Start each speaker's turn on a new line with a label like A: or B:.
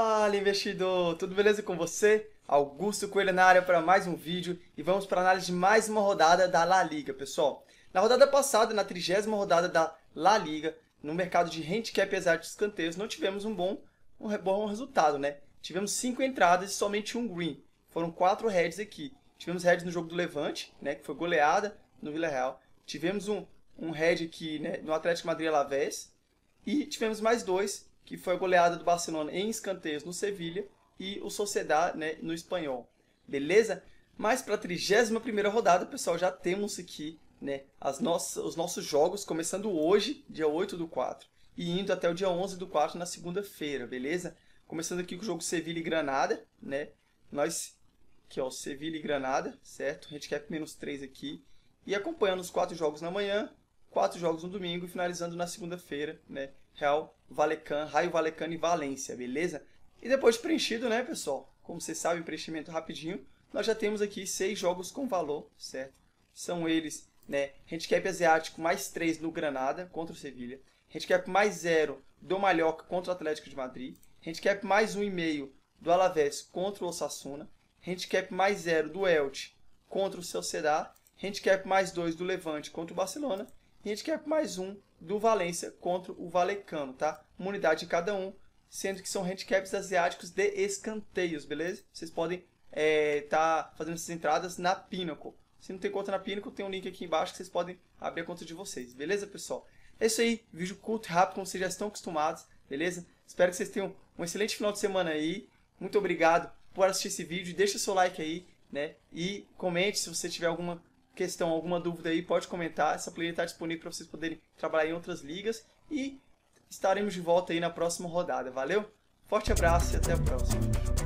A: Fala investidor, tudo beleza com você? Augusto Coelho na área para mais um vídeo e vamos para análise de mais uma rodada da La Liga, pessoal. Na rodada passada, na trigésima rodada da La Liga, no mercado de handicap apesar de escanteios, não tivemos um bom, um bom resultado, né? Tivemos cinco entradas e somente um green. Foram quatro heads aqui. Tivemos heads no jogo do Levante, né, que foi goleada no Vila Real. Tivemos um, um head aqui né, no Atlético Madrid Alavés. E tivemos mais dois que foi a goleada do Barcelona em escanteios no Sevilha e o Sociedad né, no Espanhol. Beleza? Mas para a 31 rodada, pessoal, já temos aqui né, as nossas, os nossos jogos, começando hoje, dia 8 do 4, e indo até o dia 11 do 4 na segunda-feira, beleza? Começando aqui com o jogo Sevilha e Granada, né? Nós, que é o Sevilha e Granada, certo? A gente quer menos 3 aqui. E acompanhando os quatro jogos na manhã, quatro jogos no domingo e finalizando na segunda-feira, né? Real, Valecano, Raio Valecano e Valência, beleza? E depois preenchido, né, pessoal? Como vocês sabem, preenchimento rapidinho. Nós já temos aqui seis jogos com valor, certo? São eles, né, handicap asiático mais três no Granada contra o Sevilha, handicap mais zero do Mallorca contra o Atlético de Madrid, handicap mais um e meio do Alavés contra o Osasuna, handicap mais zero do Elche contra o Sociedad, handicap mais dois do Levante contra o Barcelona e a gente quer mais um do Valência contra o Valecano, tá? Uma unidade de cada um, sendo que são handicaps asiáticos de escanteios, beleza? Vocês podem estar é, tá fazendo essas entradas na Pinnacle. Se não tem conta na Pinnacle, tem um link aqui embaixo que vocês podem abrir a conta de vocês, beleza, pessoal? É isso aí, vídeo curto e rápido, como vocês já estão acostumados, beleza? Espero que vocês tenham um excelente final de semana aí. Muito obrigado por assistir esse vídeo, deixa seu like aí, né? E comente se você tiver alguma questão, alguma dúvida aí, pode comentar. Essa planilha está disponível para vocês poderem trabalhar em outras ligas e estaremos de volta aí na próxima rodada. Valeu? Forte abraço e até a próxima.